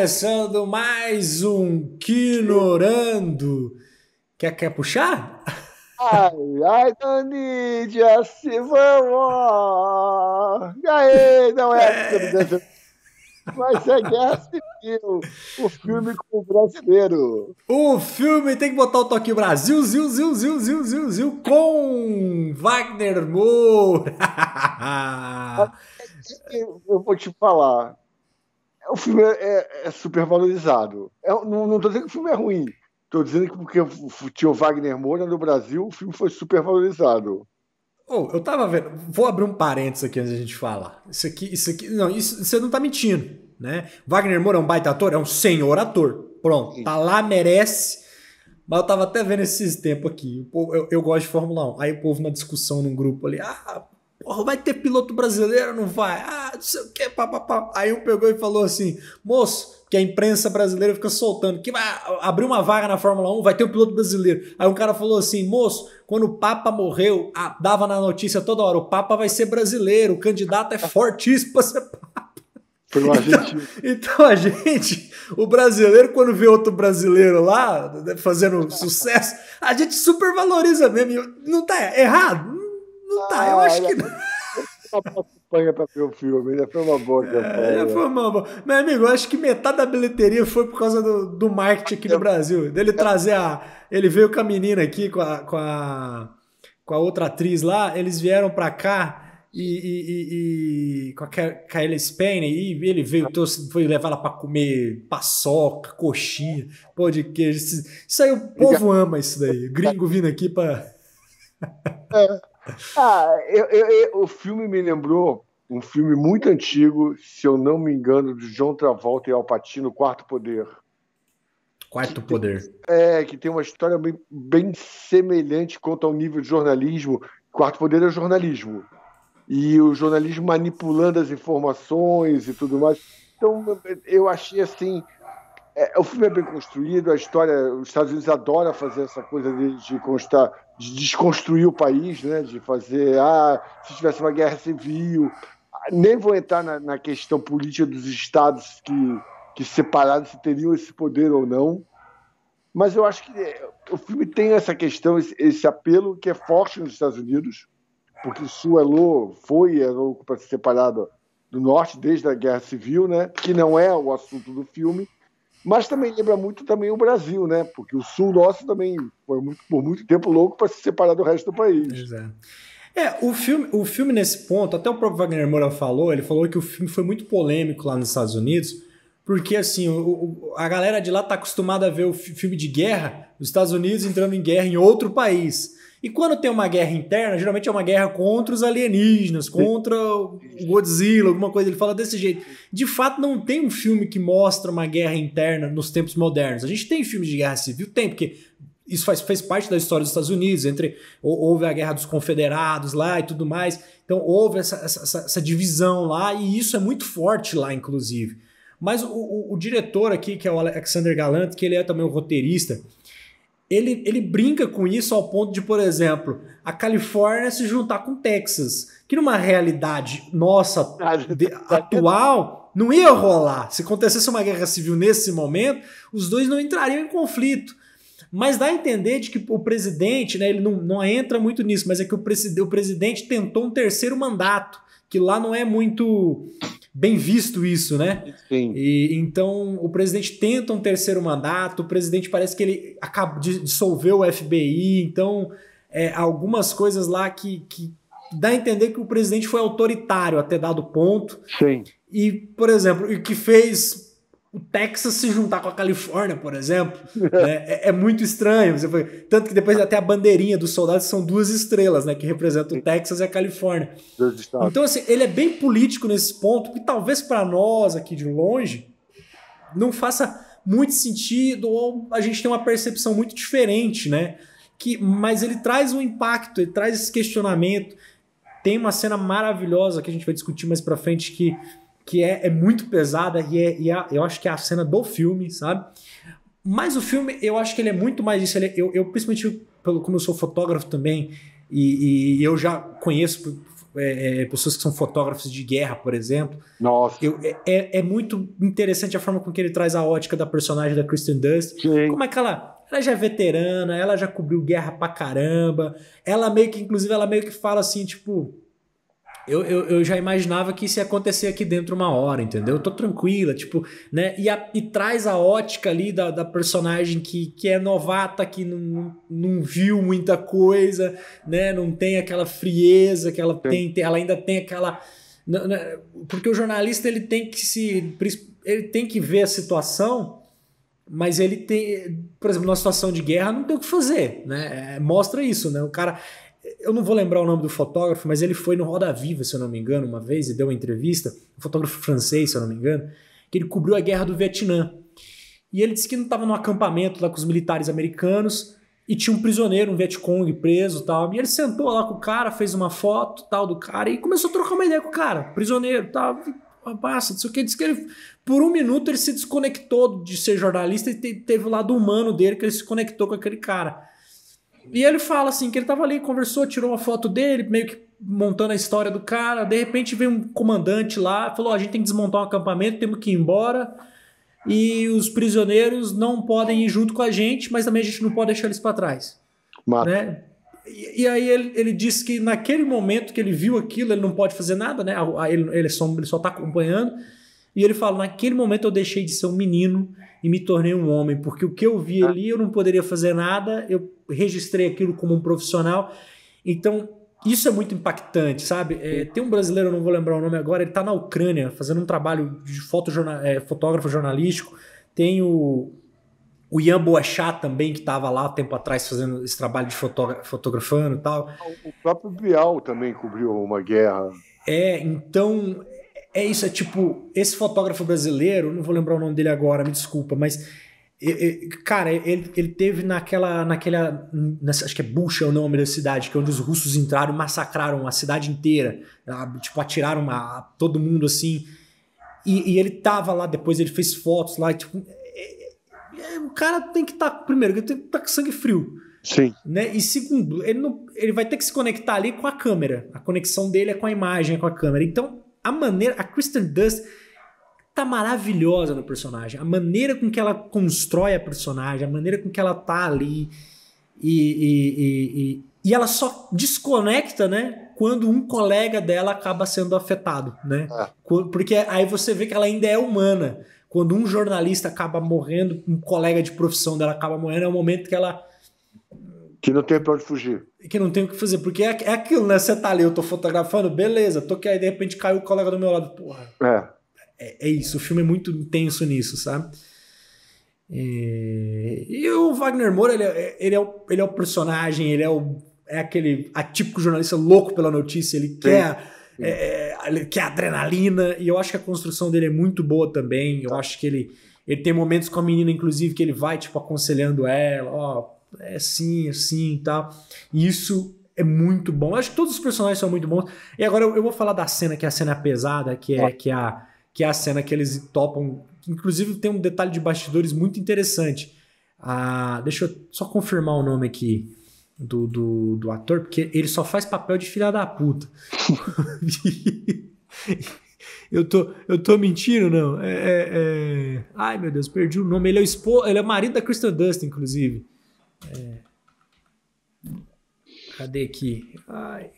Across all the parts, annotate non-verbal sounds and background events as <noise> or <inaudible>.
começando mais um Quinorando. Quer, quer puxar? Ai, ai, Danídia, se vão! E aí, não é? é. Vai ser é Guerra Civil, o filme com o brasileiro. O filme tem que botar o toque Brasil, zil, zil, zil, zil, zil, zil, com Wagner Moura. É eu vou te falar, o filme é, é, é super valorizado. É, não estou dizendo que o filme é ruim. Estou dizendo que porque tinha o Wagner Moura no Brasil, o filme foi super valorizado. Oh, eu tava vendo. Vou abrir um parênteses aqui antes da gente falar. Isso aqui, isso aqui. Não, isso, você não tá mentindo, né? Wagner Moura é um baita ator? É um senhor ator. Pronto, Sim. tá lá, merece. Mas eu tava até vendo esses tempos aqui. Eu, eu, eu, gosto de Fórmula 1. Aí o povo na discussão num grupo ali. Ah, Porra, vai ter piloto brasileiro, não vai? Ah, não sei o que, papapá. Aí um pegou e falou assim: moço, que a imprensa brasileira fica soltando, que vai abrir uma vaga na Fórmula 1, vai ter um piloto brasileiro. Aí um cara falou assim: moço, quando o Papa morreu, ah, dava na notícia toda hora: o Papa vai ser brasileiro, o candidato é fortíssimo pra ser Papa. Foi então, né? então a gente, o brasileiro, quando vê outro brasileiro lá né, fazendo sucesso, a gente supervaloriza mesmo. Não tá errado? Não tá, eu ah, acho que não. campanha para ver o filme, né? Foi uma boa é, campanha. É, foi uma boa. Meu amigo, eu acho que metade da bilheteria foi por causa do, do marketing aqui no é. Brasil. Dele trazer a. Ele veio com a menina aqui, com a, com a, com a outra atriz lá, eles vieram para cá. E, e, e, e, com a Kylie Spain, e ele veio, foi levar ela para comer paçoca, coxinha, pão de queijo. Isso aí o povo ama isso daí. Gringo vindo aqui para. É. Ah, eu, eu, eu, o filme me lembrou um filme muito antigo, se eu não me engano, de John Travolta e Al Pacino, Quarto Poder. Quarto Poder. É, que tem uma história bem, bem semelhante quanto ao nível de jornalismo. Quarto Poder é jornalismo. E o jornalismo manipulando as informações e tudo mais. Então, eu achei assim é, o filme é bem construído, a história, os Estados Unidos adoram fazer essa coisa de, de, constar, de desconstruir o país, né? De fazer, ah, se tivesse uma guerra civil, nem vou entrar na, na questão política dos estados que, que separados se teriam esse poder ou não, mas eu acho que é, o filme tem essa questão, esse, esse apelo que é forte nos Estados Unidos, porque o Sul é louco, foi é louco para ser separado do Norte desde a Guerra Civil, né? Que não é o assunto do filme mas também lembra muito também o Brasil, né? Porque o sul nosso também foi muito, por muito tempo louco para se separar do resto do país. É. é, o filme, o filme nesse ponto, até o próprio Wagner Moura falou, ele falou que o filme foi muito polêmico lá nos Estados Unidos, porque assim, o, o, a galera de lá tá acostumada a ver o filme de guerra, os Estados Unidos entrando em guerra em outro país. E quando tem uma guerra interna, geralmente é uma guerra contra os alienígenas, contra o Godzilla, alguma coisa. Ele fala desse jeito. De fato, não tem um filme que mostra uma guerra interna nos tempos modernos. A gente tem filmes de guerra civil, tem, porque isso faz, fez parte da história dos Estados Unidos, entre houve a guerra dos confederados lá e tudo mais. Então houve essa, essa, essa divisão lá, e isso é muito forte lá, inclusive. Mas o, o, o diretor aqui, que é o Alexander Galante, que ele é também o roteirista, ele, ele brinca com isso ao ponto de, por exemplo, a Califórnia se juntar com Texas, que numa realidade nossa <laughs> de, tá atual não ia rolar. Se acontecesse uma guerra civil nesse momento, os dois não entrariam em conflito. Mas dá a entender de que o presidente, né, ele não, não entra muito nisso, mas é que o, presid o presidente tentou um terceiro mandato, que lá não é muito bem visto isso, né? Sim. E, então o presidente tenta um terceiro mandato, o presidente parece que ele acaba, dissolveu o FBI, então é, algumas coisas lá que, que dá a entender que o presidente foi autoritário até dado ponto. Sim. E, por exemplo, o que fez o Texas se juntar com a Califórnia, por exemplo, né? é, é, muito estranho. Tanto que depois até a bandeirinha dos soldados são duas estrelas, né? Que representam o Texas e a Califórnia. Então, assim, ele é bem político nesse ponto, que talvez para nós aqui de longe não faça muito sentido ou a gente tem uma percepção muito diferente, né? Que, mas ele traz um impacto, ele traz esse questionamento. Tem uma cena maravilhosa que a gente vai discutir mais para frente que que é, é muito pesada e, é, e é, eu acho que é a cena do filme, sabe? Mas o filme, eu acho que ele é muito mais isso. É, eu, eu, principalmente, pelo, como eu sou fotógrafo também, e, e eu já conheço é, é, pessoas que são fotógrafos de guerra, por exemplo. Nossa. Eu, é, é, é muito interessante a forma com que ele traz a ótica da personagem da Kristen Dust. Sim. Como é que ela. Ela já é veterana, ela já cobriu guerra pra caramba. Ela meio que, inclusive, ela meio que fala assim, tipo. Eu, eu, eu, já imaginava que isso ia acontecer aqui dentro uma hora, entendeu? Eu tô tranquila, tipo, né? E, a, e traz a ótica ali da, da personagem que, que é novata, que não, não viu muita coisa, né? Não tem aquela frieza que ela tem, ela ainda tem aquela. Né, né? Porque o jornalista ele tem que se. Ele tem que ver a situação, mas ele tem. Por exemplo, numa situação de guerra, não tem o que fazer, né? É, mostra isso, né? O cara eu não vou lembrar o nome do fotógrafo, mas ele foi no Roda Viva, se eu não me engano, uma vez e deu uma entrevista, um fotógrafo francês, se eu não me engano, que ele cobriu a guerra do Vietnã. E ele disse que não estava no acampamento lá com os militares americanos e tinha um prisioneiro, um Vietcong preso tal. E ele sentou lá com o cara, fez uma foto tal do cara e começou a trocar uma ideia com o cara, prisioneiro tal. Passa, não o que. disse que ele, por um minuto ele se desconectou de ser jornalista e teve o lado humano dele que ele se conectou com aquele cara. E ele fala assim, que ele tava ali, conversou, tirou uma foto dele, meio que montando a história do cara. De repente veio um comandante lá, falou: oh, a gente tem que desmontar um acampamento, temos que ir embora. E os prisioneiros não podem ir junto com a gente, mas também a gente não pode deixar eles para trás. Mata. Né? E, e, aí ele, ele disse que naquele momento que ele viu aquilo, ele não pode fazer nada, né? Ele, ele, só, ele só tá acompanhando. E ele fala: naquele momento eu deixei de ser um menino e me tornei um homem, porque o que eu vi ali eu não poderia fazer nada, eu registrei aquilo como um profissional. Então, isso é muito impactante, sabe? É, tem um brasileiro, não vou lembrar o nome agora, ele está na Ucrânia fazendo um trabalho de foto, é, fotógrafo jornalístico. Tem o, o Ian Boachá também, que estava lá tempo atrás fazendo esse trabalho de fotogra fotografando e tal. O próprio Bial também cobriu uma guerra. É, então é isso, é tipo, esse fotógrafo brasileiro, não vou lembrar o nome dele agora, me desculpa, mas. Cara, ele, ele teve naquela. naquela nessa, acho que é Bucha ou é o nome da cidade, que é onde os russos entraram e massacraram a cidade inteira. Tipo, atiraram a, todo mundo assim. E, e, ele tava lá depois, ele fez fotos lá. Tipo, é, é, é, o cara tem que estar. Tá, primeiro, ele tem que estar tá com sangue frio. Sim. Né? E segundo, ele, não, ele vai ter que se conectar ali com a câmera. A conexão dele é com a imagem, é com a câmera. Então, a maneira. A Kristen Dust tá maravilhosa no personagem. A maneira com que ela constrói a personagem, a maneira com que ela tá ali. E, e, e, e ela só desconecta, né? Quando um colega dela acaba sendo afetado, né? Ah. Porque aí você vê que ela ainda é humana. Quando um jornalista acaba morrendo, um colega de profissão dela acaba morrendo, é o momento que ela que não tem para onde fugir. Que não tem o que fazer, porque é, é aquilo, né? Você tá ali, eu tô fotografando, beleza, tô que aí de repente caiu o colega do meu lado, porra. É. É, é isso, o filme é muito intenso nisso, sabe? E, é, e o Wagner Moura, ele é, ele, é o, ele é o personagem, ele é, o, é aquele atípico jornalista louco pela notícia, ele Sim. quer. É, é quer adrenalina, e eu acho que a construção dele é muito boa também. Eu tá. acho que ele, ele tem momentos com a menina, inclusive, que ele vai, tipo, aconselhando ela, ó, oh, é sim, é sim, e tá? tal. E isso é muito bom. acho que todos os personagens são muito bons. E agora eu, eu vou falar da cena que é a cena pesada, que é, que, é a, que é a cena que eles topam. Inclusive tem um detalhe de bastidores muito interessante. Ah, deixa eu só confirmar o nome aqui. Do, do, do ator, porque ele só faz papel de filha da puta. <laughs> Eu tô, eu tô mentindo, não? É, é, é... Ai, meu Deus, perdi o nome. Ele é, o esposo, ele é o marido da Kristen Dust, inclusive. Cadê aqui? Ai.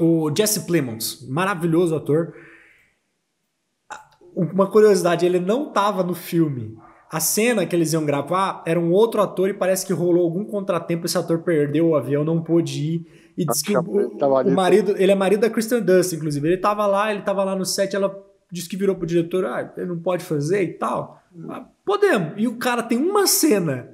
O Jesse Plemons, maravilhoso ator. Uma curiosidade, ele não estava no filme. A cena que eles iam gravar era um outro ator e parece que rolou algum contratempo. Esse ator perdeu o avião, não pôde ir. E disse que o, o marido, ele é marido da Kristen Dust, inclusive. Ele estava lá, ele estava lá no set, ela disse que virou pro diretor, ah, ele não pode fazer e tal. Hum. Ah, podemos. E o cara tem uma cena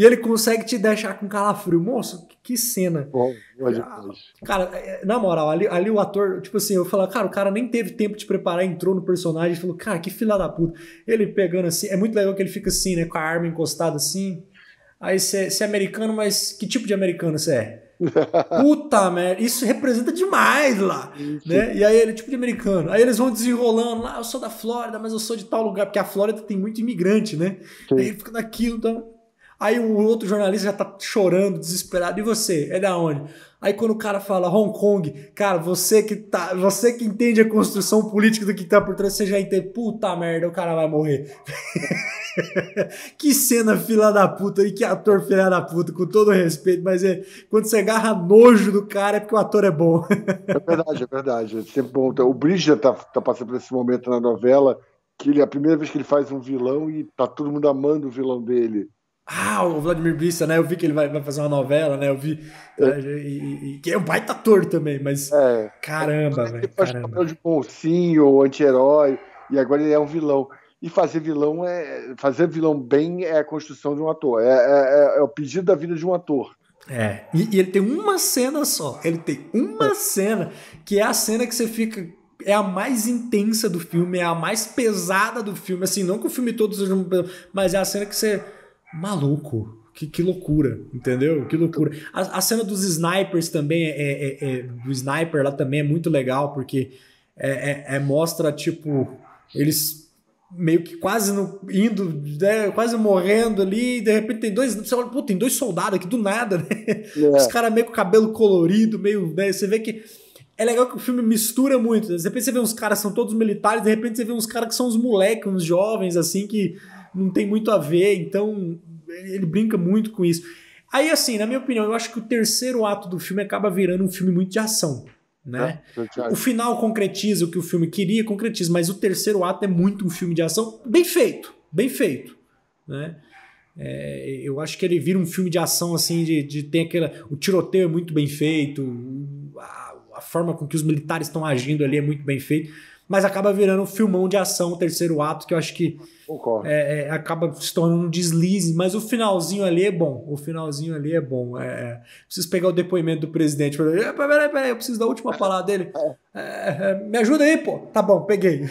e ele consegue te deixar com calafrio. Moço, que cena. Bom, ah, cara, é, na moral, ali, ali o ator, tipo assim, eu falo, cara, o cara nem teve tempo de preparar, entrou no personagem e falou, cara, que filha da puta. Ele pegando assim, é muito legal que ele fica assim, né, com a arma encostada assim. Aí você é americano, mas que tipo de americano você é? <laughs> Puta merda, isso representa demais lá, né? E aí ele, tipo de americano. Aí eles vão desenrolando lá, ah, eu sou da Flórida, mas eu sou de tal lugar, porque a Flórida tem muito imigrante, né? Sim. Aí ele fica naquilo, então Aí o outro jornalista já tá chorando, desesperado. E você? É da onde? Aí quando o cara fala Hong Kong, cara, você que tá, você que entende a construção política do que tá por trás, você já entende, puta merda, o cara vai morrer. <laughs> que cena fila da puta e que ator filha da puta, com todo respeito, mas é, quando você agarra nojo do cara é porque o ator é bom. é verdade, é verdade. É sempre bom. O Bridger tá, tá passando por esse momento na novela que ele, é a primeira vez que ele faz um vilão e tá todo mundo amando o vilão dele. Ah, o Vladimir Brista, né? Eu vi que ele vai, vai fazer uma novela, né? Eu vi. É. Né? E, que é um baita ator também, mas. É. Caramba, velho. Ele faz papel de bolsinho, anti-herói, e agora ele é um vilão. E fazer vilão é. Fazer vilão bem é a construção de um ator. É, é, é, é o pedido da vida de um ator. É. E, e ele tem uma cena só. Ele tem uma é. cena que é a cena que você fica é a mais intensa do filme, é a mais pesada do filme. Assim, não que o filme todo seja. Mas é a cena que você maluco. Que, que loucura, entendeu? Que loucura. A, a cena dos snipers também, é, é, é, é do sniper lá também é muito legal, porque é, é, é, mostra, tipo, eles meio que quase no, indo, né, quase morrendo ali, e de repente tem dois, você olha, pô, tem dois soldados aqui do nada, né? Os caras meio com cabelo colorido, meio, né? Você vê que é legal que o filme mistura muito. Né? De repente você vê uns caras são todos militares, de repente você vê uns caras que são uns moleques, uns jovens, assim, que não tem muito a ver, então ele brinca muito com isso. Aí, assim, na minha opinião, eu acho que o terceiro ato do filme acaba virando um filme muito de ação. Né? É, o final concretiza o que o filme queria, concretiza, mas o terceiro ato é muito um filme de ação bem feito, bem feito. Né? É, eu acho que ele vira um filme de ação assim, de, de tem aquela. O tiroteio é muito bem feito, a, a forma com que os militares estão agindo ali é muito bem feito mas acaba virando um filmão de ação, o terceiro ato, que eu acho que é, é, acaba se tornando um deslize, mas o finalzinho ali é bom. O finalzinho ali é bom. É, é. preciso pegar o depoimento do presidente. Peraí, ah, peraí, peraí, eu preciso da última palavra dele. É. É, me ajuda aí, pô. Tá bom, peguei.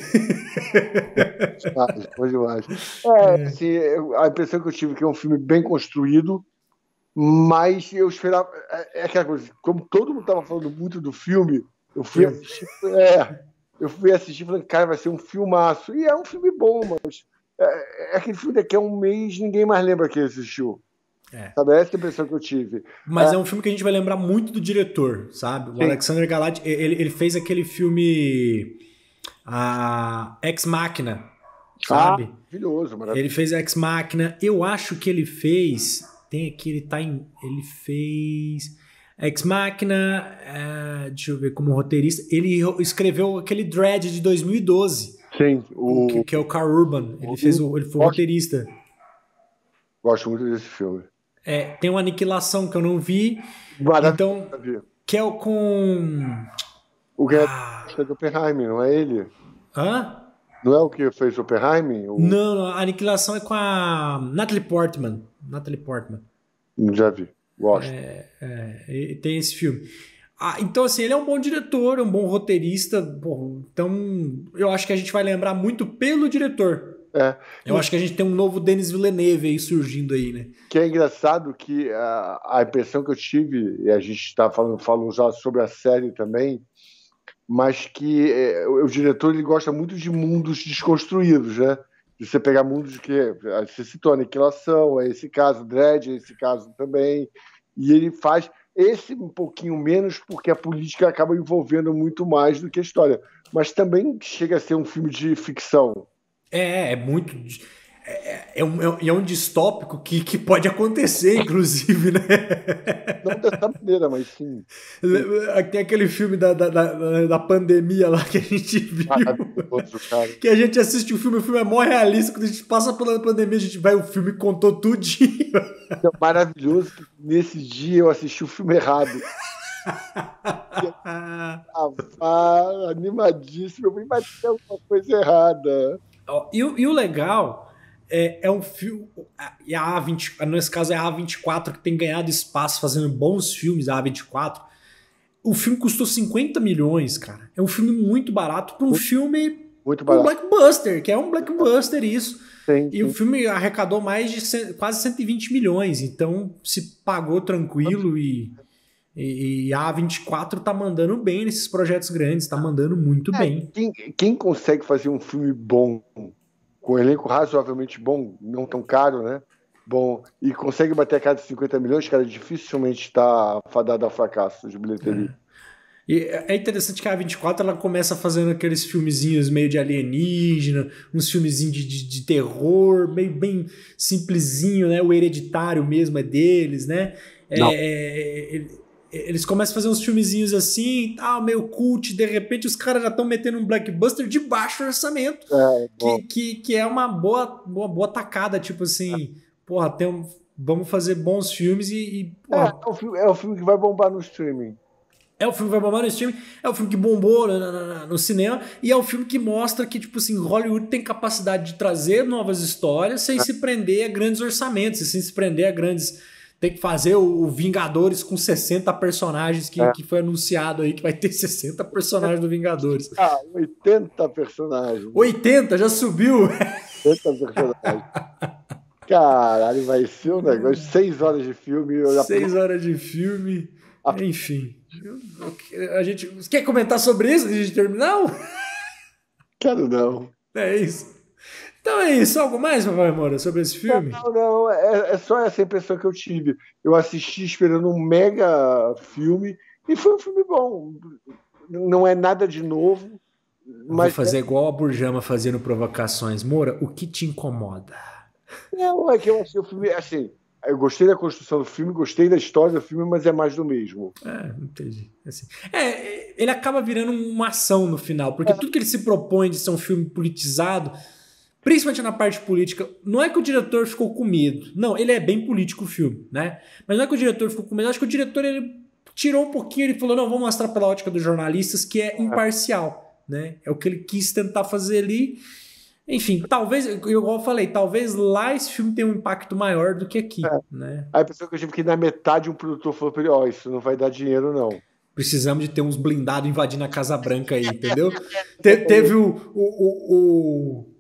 Foi demais. <laughs> É, assim, a impressão que eu tive é que é um filme bem construído, mas eu esperava. É aquela coisa, como todo mundo estava falando muito do filme, eu fui. É eu fui assistir falando, cara, vai ser um filmaço. E é um filme bom, mas é, é aquele filme daqui a um mês ninguém mais lembra que assistiu. É. Sabe, essa é a impressão que eu tive. Mas é. é. um filme que a gente vai lembrar muito do diretor, sabe? O Sim. Alexander Galati, ele, ele fez aquele filme a Ex Machina, ah, sabe? Ah, maravilhoso, maravilhoso. Ele fez Ex Machina. Eu acho que ele fez, tem aqui, ele tá em, ele fez Ex Machina, é, deixa eu ver, como roteirista, ele escreveu aquele Dread de 2012. Sim, o... Que, que é o Carl Urban. Ele, fez o, ele foi roteirista. Gosto muito desse filme. É, tem uma Aniquilação que eu não vi. Maravilha. Então, que é o com... O que é do ah. o Oppenheimer, não é ele? Hã? Não é o que fez Oppenheimer? O... Não, não, a Aniquilação é com a Natalie Portman. Natalie Portman. Já vi. Lógico. É, é tem esse filme. Ah, então, assim, ele é um bom diretor, um bom roteirista. Bom, então, eu acho que a gente vai lembrar muito pelo diretor. É. Eu acho que a gente tem um novo Denis Villeneuve aí surgindo aí, né? Que é engraçado que a, a impressão que eu tive, e a gente está falando, já sobre a série também, mas que é, o, o, diretor ele gosta muito de mundos desconstruídos, né? de você pegar mundos que ah, você citou aniquilação, é esse caso, Dredd é esse caso também, e ele faz esse um pouquinho menos porque a política acaba envolvendo muito mais do que a história, mas também chega a ser um filme de ficção. É, é muito é, é, é, um, é, é um distópico que, que pode acontecer, inclusive, né? Não dessa maneira, mas sim. Tem aquele filme da, da, da, da pandemia lá que a gente ah, viu. que a gente assiste o filme, o filme é mó realista. Quando a gente passa pela pandemia, a gente vai, o filme contou tudinho. É maravilhoso que nesse dia eu assisti o filme errado. Ah, animadíssimo, eu falei, mas tem alguma coisa errada. E, e o legal é, é um filme. a A20, nesse caso é a A24 que tem ganhado espaço fazendo bons filmes, a A24. O filme custou 50 milhões, cara. É um filme muito barato para um muito, filme. Muito barato. Um blockbuster, que é um blockbuster isso. Sim, sim. E o filme arrecadou mais de cento, quase 120 milhões, então se pagou tranquilo e, e, e a A24 tá mandando bem nesses projetos grandes, tá ah. mandando muito é, bem. Quem, quem consegue fazer um filme bom com um elenco razoavelmente bom, não tão caro, né? Bom, e consegue bater a casa de 50 milhões, cara, dificilmente está fadado a fracasso de bilheteria. É. E é interessante que a 24 ela começa fazendo aqueles filmezinhos meio de alienígena, uns filmezinhos de, de, de, terror, meio bem simplesinho, né? O hereditário mesmo é deles, né? É, é, é eles começam a fazer uns filmezinhos assim, tal, meio cult, de repente os caras já estão metendo um blockbuster de baixo orçamento, é, que, que, que, é uma boa, boa boa tacada, tipo assim, é. porra, tem um, vamos fazer bons filmes e... e é, é, o filme, é, o filme, que vai bombar no streaming. É o filme que vai bombar no streaming, é o filme que bombou no, no, no cinema, e é o filme que mostra que, tipo assim, Hollywood tem capacidade de trazer novas histórias sem é. se prender a grandes orçamentos, sem se prender a grandes tem que fazer o, Vingadores com 60 personagens que, é. que foi anunciado aí, que vai ter 60 <laughs> personagens do Vingadores. Ah, 80 personagens. 80? Já subiu? 80 personagens. Caralho, vai ser um negócio. 6 horas de filme. Seis já... horas de filme. Ah. Enfim. A gente. Quer comentar sobre isso antes de terminar? Quero não. É isso. Então é isso. Algo mais, Papai Moura, sobre esse filme? Não, não. É, é só essa impressão que eu tive. Eu assisti esperando um mega filme e foi um filme bom. Não é nada de novo. Mas... Vou fazer é igual a Burjama fazendo provocações. Moura, o que te incomoda? Não, é que eu achei o filme assim. Eu gostei da construção do filme, gostei da história do filme, mas é mais do mesmo. É, entendi. Assim, é, ele acaba virando uma ação no final, porque é. tudo que ele se propõe de ser um filme politizado Principalmente na parte política, não é que o diretor ficou com medo. Não, ele é bem político o filme, né? Mas não é que o diretor ficou com medo, acho que o diretor ele tirou um pouquinho, ele falou: não, vou mostrar pela ótica dos jornalistas que é, é imparcial, né? É o que ele quis tentar fazer ali. Enfim, talvez, igual eu falei, talvez lá esse filme tenha um impacto maior do que aqui, é. né? Aí pessoa que eu tive que na metade um produtor falou pra ele, ó, oh, isso não vai dar dinheiro não. Precisamos de ter uns blindados invadindo a Casa Branca aí, entendeu? Te, teve o, o, o, o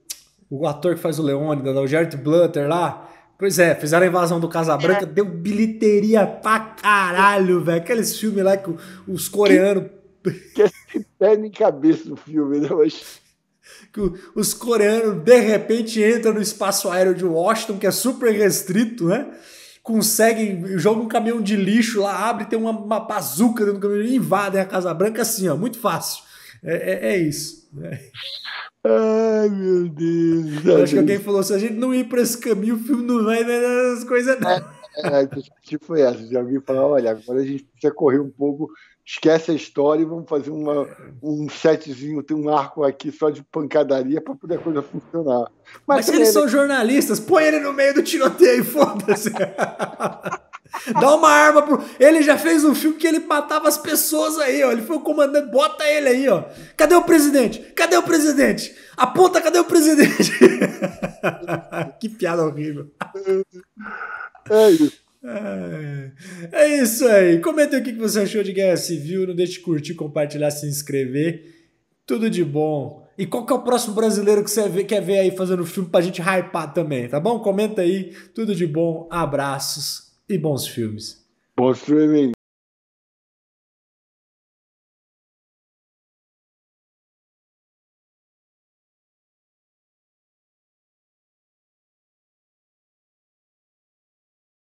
o ator que faz o Leônidas, o Jared Blutter lá. Pois é, fizeram a invasão do Casabranca, é. deu bilheteria pra caralho, velho. Aqueles filmes lá que os coreanos. <laughs> Que, pé perdem cabeça no filme, né? Mas... Que os coreanos, de repente, entram no espaço aéreo de Washington, que é super restrito, né? Conseguem, jogam um caminhão de lixo lá, abre, tem uma, uma bazuca dentro do caminhão, invadem a Casa Branca assim, ó, muito fácil. É, é, é isso. Né? Ai, meu Deus. Eu acho que alguém falou: se assim, a gente não ir para esse caminho, o filme não vai dar essas coisas, não. É, é, é tipo foi tipo essa, de alguém falar, olha, agora a gente precisa correr um pouco, esquece a história e vamos fazer uma, um setzinho, tem um arco aqui só de pancadaria para poder a coisa funcionar. Mas, Mas eles ele... É são jornalistas, põe ele no meio do tiroteio, foda-se. <laughs> Dá uma arma pro. Ele já fez um filme que ele matava as pessoas aí, ó. Ele foi o comandante. Bota ele aí, ó. Cadê o presidente? Cadê o presidente? Aponta, cadê o presidente? <laughs> que piada horrível. É isso. É, é isso aí. Comenta o que você achou de Guerra Civil. Não deixe de curtir, compartilhar, se inscrever. Tudo de bom. E qual que é o próximo brasileiro que você quer ver aí fazendo filme pra gente hypar também, tá bom? Comenta aí. Tudo de bom. Abraços e bons filmes. Bom streaming!